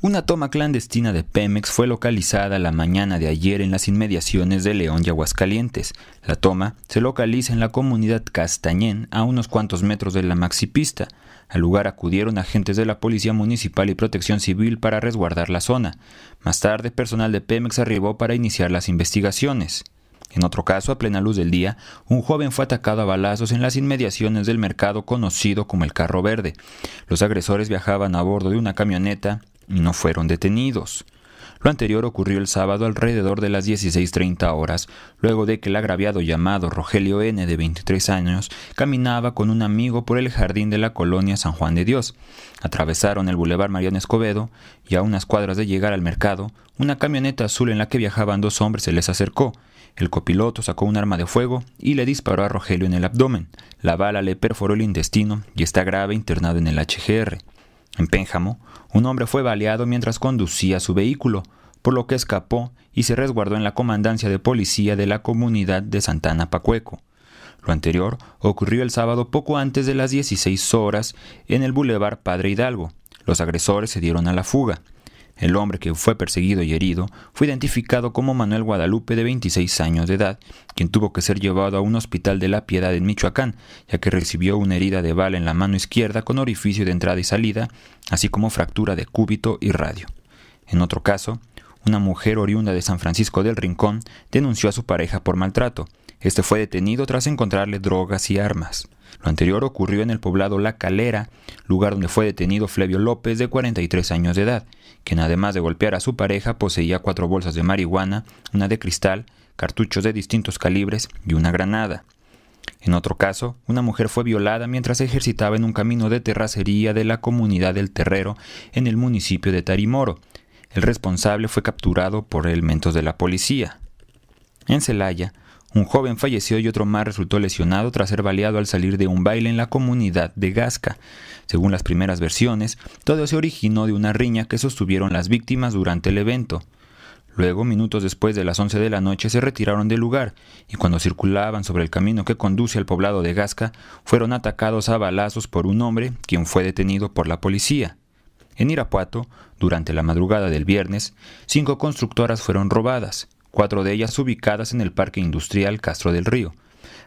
Una toma clandestina de Pemex fue localizada la mañana de ayer en las inmediaciones de León y Aguascalientes. La toma se localiza en la comunidad Castañén, a unos cuantos metros de la maxipista. Al lugar acudieron agentes de la Policía Municipal y Protección Civil para resguardar la zona. Más tarde, personal de Pemex arribó para iniciar las investigaciones. En otro caso, a plena luz del día, un joven fue atacado a balazos en las inmediaciones del mercado conocido como el Carro Verde. Los agresores viajaban a bordo de una camioneta no fueron detenidos. Lo anterior ocurrió el sábado alrededor de las 16.30 horas, luego de que el agraviado llamado Rogelio N., de 23 años, caminaba con un amigo por el jardín de la colonia San Juan de Dios. Atravesaron el bulevar Mariano Escobedo y a unas cuadras de llegar al mercado, una camioneta azul en la que viajaban dos hombres se les acercó. El copiloto sacó un arma de fuego y le disparó a Rogelio en el abdomen. La bala le perforó el intestino y está grave internado en el HGR. En Pénjamo, un hombre fue baleado mientras conducía su vehículo, por lo que escapó y se resguardó en la comandancia de policía de la comunidad de Santana Pacueco. Lo anterior ocurrió el sábado poco antes de las 16 horas en el Boulevard Padre Hidalgo. Los agresores se dieron a la fuga. El hombre que fue perseguido y herido fue identificado como Manuel Guadalupe de 26 años de edad, quien tuvo que ser llevado a un hospital de la Piedad en Michoacán, ya que recibió una herida de bala en la mano izquierda con orificio de entrada y salida, así como fractura de cúbito y radio. En otro caso, una mujer oriunda de San Francisco del Rincón denunció a su pareja por maltrato, este fue detenido tras encontrarle drogas y armas. Lo anterior ocurrió en el poblado La Calera, lugar donde fue detenido Flavio López, de 43 años de edad, quien además de golpear a su pareja poseía cuatro bolsas de marihuana, una de cristal, cartuchos de distintos calibres y una granada. En otro caso, una mujer fue violada mientras ejercitaba en un camino de terracería de la comunidad del Terrero en el municipio de Tarimoro. El responsable fue capturado por elementos de la policía. En Celaya, un joven falleció y otro más resultó lesionado tras ser baleado al salir de un baile en la comunidad de Gasca. Según las primeras versiones, todo se originó de una riña que sostuvieron las víctimas durante el evento. Luego, minutos después de las 11 de la noche, se retiraron del lugar y cuando circulaban sobre el camino que conduce al poblado de Gasca, fueron atacados a balazos por un hombre, quien fue detenido por la policía. En Irapuato, durante la madrugada del viernes, cinco constructoras fueron robadas cuatro de ellas ubicadas en el Parque Industrial Castro del Río.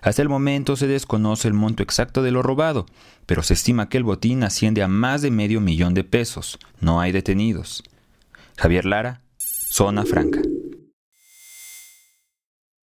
Hasta el momento se desconoce el monto exacto de lo robado, pero se estima que el botín asciende a más de medio millón de pesos. No hay detenidos. Javier Lara, Zona Franca.